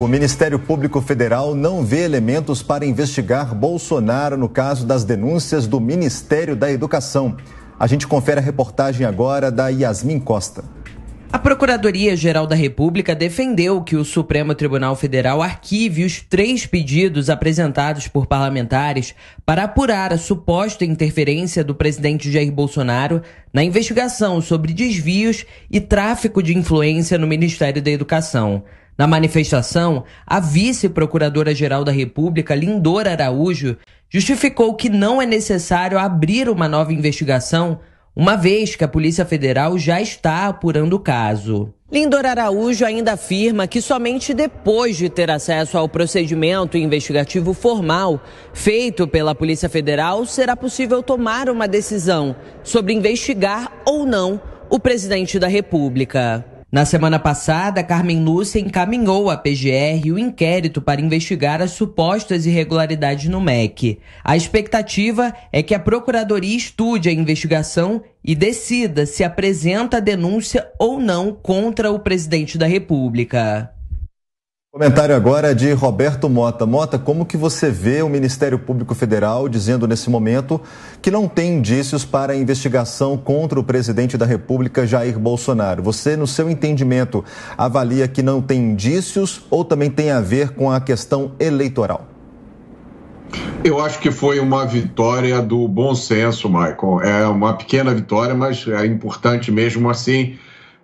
O Ministério Público Federal não vê elementos para investigar Bolsonaro no caso das denúncias do Ministério da Educação. A gente confere a reportagem agora da Yasmin Costa. A Procuradoria-Geral da República defendeu que o Supremo Tribunal Federal arquive os três pedidos apresentados por parlamentares para apurar a suposta interferência do presidente Jair Bolsonaro na investigação sobre desvios e tráfico de influência no Ministério da Educação. Na manifestação, a vice-procuradora-geral da República, Lindor Araújo, justificou que não é necessário abrir uma nova investigação uma vez que a Polícia Federal já está apurando o caso. Lindor Araújo ainda afirma que somente depois de ter acesso ao procedimento investigativo formal feito pela Polícia Federal será possível tomar uma decisão sobre investigar ou não o presidente da República. Na semana passada, Carmen Lúcia encaminhou à PGR o inquérito para investigar as supostas irregularidades no MEC. A expectativa é que a Procuradoria estude a investigação e decida se apresenta a denúncia ou não contra o presidente da República. Comentário agora de Roberto Mota. Mota, como que você vê o Ministério Público Federal dizendo nesse momento que não tem indícios para investigação contra o presidente da República, Jair Bolsonaro? Você, no seu entendimento, avalia que não tem indícios ou também tem a ver com a questão eleitoral? Eu acho que foi uma vitória do bom senso, Michael. É uma pequena vitória, mas é importante mesmo assim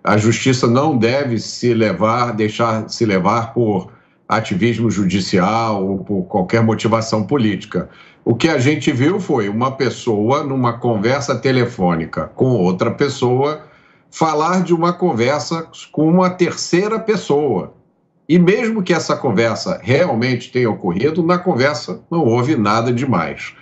a justiça não deve se levar, deixar se levar por ativismo judicial ou por qualquer motivação política. O que a gente viu foi uma pessoa numa conversa telefônica com outra pessoa falar de uma conversa com uma terceira pessoa. E mesmo que essa conversa realmente tenha ocorrido, na conversa não houve nada demais.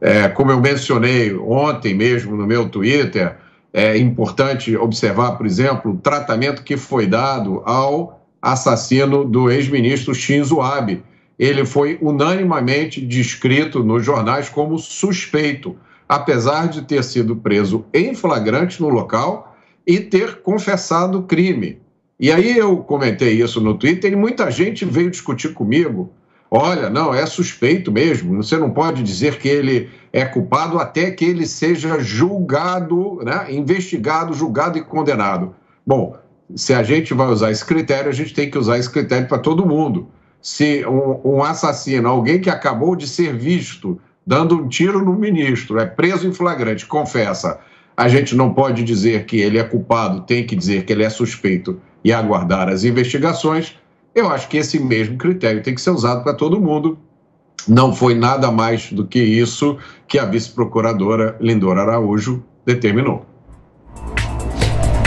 É, como eu mencionei ontem mesmo no meu Twitter, é importante observar, por exemplo, o tratamento que foi dado ao assassino do ex-ministro Shinzo Abe. Ele foi unanimemente descrito nos jornais como suspeito, apesar de ter sido preso em flagrante no local e ter confessado o crime. E aí eu comentei isso no Twitter e muita gente veio discutir comigo olha, não, é suspeito mesmo, você não pode dizer que ele é culpado até que ele seja julgado, né, investigado, julgado e condenado. Bom, se a gente vai usar esse critério, a gente tem que usar esse critério para todo mundo. Se um, um, assassino, alguém que acabou de ser visto dando um tiro no ministro, é preso em flagrante, confessa, a gente não pode dizer que ele é culpado, tem que dizer que ele é suspeito e aguardar as investigações. Eu acho que esse mesmo critério tem que ser usado para todo mundo. Não foi nada mais do que isso que a vice-procuradora Lindora Araújo determinou.